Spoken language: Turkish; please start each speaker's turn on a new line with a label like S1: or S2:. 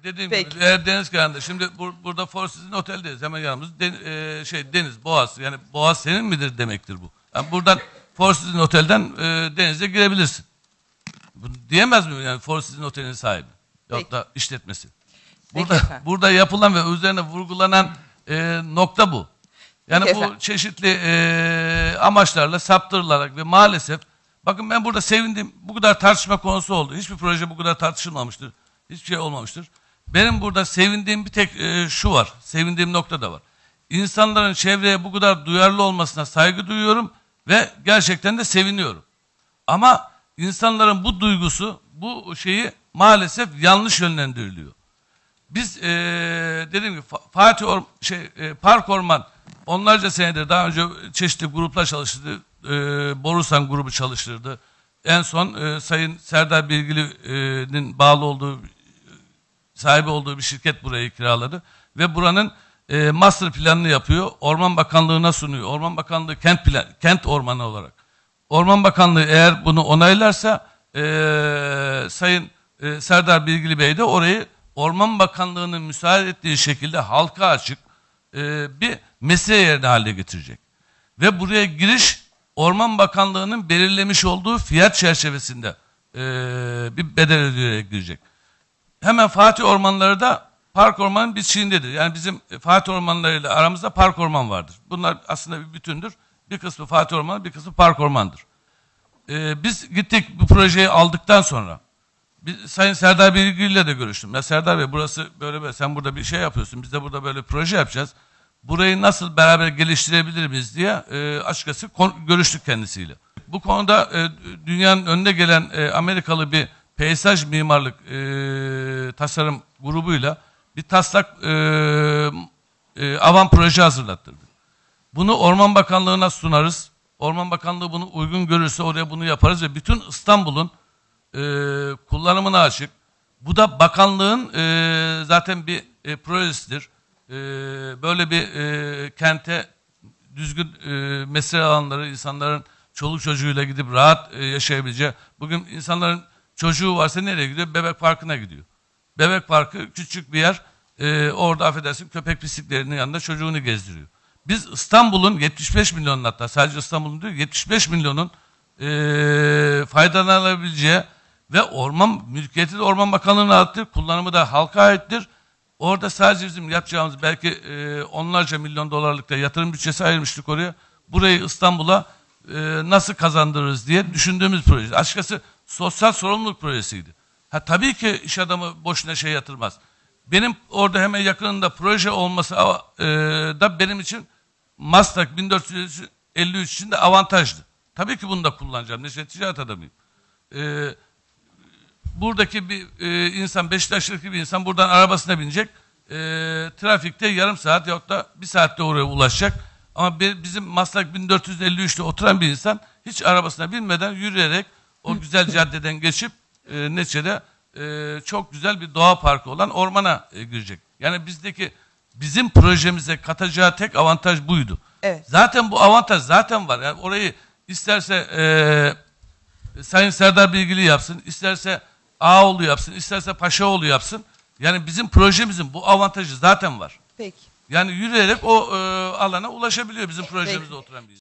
S1: Ee, dediğim Peki. gibi eğer deniz kenarında şimdi bur burada Forsiz'in oteldeyiz hemen yanımız den e şey deniz boğaz yani boğaz senin midir demektir bu. Yani buradan Forsiz'in otelden e denize girebilirsin. Bunu diyemez mi yani Forsiz'in otelinin sahibi ya da işletmesi. Burada burada yapılan ve üzerine vurgulanan e nokta bu. Yani Peki bu efendim. çeşitli e amaçlarla saptırılarak ve maalesef bakın ben burada sevindim bu kadar tartışma konusu oldu. Hiçbir proje bu kadar tartışılmamıştır. Hiçbir şey olmamıştır. Benim burada sevindiğim bir tek e, şu var. Sevindiğim nokta da var. İnsanların çevreye bu kadar duyarlı olmasına saygı duyuyorum ve gerçekten de seviniyorum. Ama insanların bu duygusu, bu şeyi maalesef yanlış yönlendiriliyor. Biz e, dediğim gibi Fatih Or şey e, Park Orman onlarca senedir daha önce çeşitli gruplar çalıştırdı. E, Borusan grubu çalıştırdı. En son e, Sayın Serdar Bilgili'nin bağlı olduğu sahibi olduğu bir şirket burayı kiraladı ve buranın e, master planını yapıyor. Orman Bakanlığı'na sunuyor. Orman Bakanlığı kent plan, kent ormanı olarak. Orman Bakanlığı eğer bunu onaylarsa e, Sayın e, Serdar Bilgili Bey de orayı Orman Bakanlığı'nın müsaade ettiği şekilde halka açık e, bir mesire yerine hale getirecek. Ve buraya giriş Orman Bakanlığı'nın belirlemiş olduğu fiyat çerçevesinde e, bir bedel ödeyerek girecek hemen Fatih Ormanları da Park Orman biz Çin'dedir. Yani bizim Fatih Ormanları ile aramızda Park Orman vardır. Bunlar aslında bir bütündür. Bir kısmı Fatih Ormanı, bir kısmı Park Orman'dır. Ee, biz gittik bu projeyi aldıktan sonra. Biz, Sayın Serdar Bilgil ile de görüştüm. Ya Serdar Bey burası böyle böyle sen burada bir şey yapıyorsun. Biz de burada böyle proje yapacağız. Burayı nasıl beraber geliştirebiliriz diye e, açıkçası görüştük kendisiyle. Bu konuda e, dünyanın önde gelen e, Amerikalı bir peyzaj mimarlık e, tasarım grubuyla bir taslak e, e, avan proje hazırlattırdık. Bunu Orman Bakanlığı'na sunarız. Orman Bakanlığı bunu uygun görürse oraya bunu yaparız ve bütün İstanbul'un e, kullanımına açık. Bu da bakanlığın e, zaten bir e, projesidir. E, böyle bir e, kente düzgün e, mesele alanları insanların çoluk çocuğuyla gidip rahat e, yaşayabileceği. Bugün insanların Çocuğu varsa nereye gidiyor? Bebek parkına gidiyor. Bebek parkı küçük bir yer. E, orada affedersin köpek pisliklerinin yanında çocuğunu gezdiriyor. Biz İstanbul'un 75 milyonun hatta sadece İstanbul'un diyor 75 milyonun e, ee, faydalanabileceği ve orman mülkiyeti de Orman Bakanlığı'na aittir. Kullanımı da halka aittir. Orada sadece bizim yapacağımız belki e, onlarca milyon dolarlıkta yatırım bütçesi ayırmıştık oraya. Burayı İstanbul'a e, nasıl kazandırırız diye düşündüğümüz proje. Açıkçası Sosyal sorumluluk projesiydi. Ha tabii ki iş adamı boşuna şey yatırmaz. Benim orada hemen yakınında proje olması e, da benim için Mastak 1453 için de avantajdı. Tabii ki bunu da kullanacağım. Neşet ticaret adamıyım. E, buradaki bir e, insan, Beşiktaş'taki bir insan buradan arabasına binecek. E, trafikte yarım saat yok da bir saatte oraya ulaşacak. Ama bizim Maslak 1453'te oturan bir insan hiç arabasına binmeden yürüyerek o güzel caddeden geçip e, Neçe'de e, çok güzel bir doğa parkı olan ormana e, girecek. Yani bizdeki bizim projemize katacağı tek avantaj buydu. Evet. Zaten bu avantaj zaten var. Yani orayı isterse e, Sayın Serdar Bilgili yapsın, isterse Ağoğlu yapsın, isterse Paşaoğlu yapsın. Yani bizim projemizin bu avantajı zaten var. Peki. Yani yürüyerek o e, alana ulaşabiliyor bizim e, projemizde Peki. oturan biz.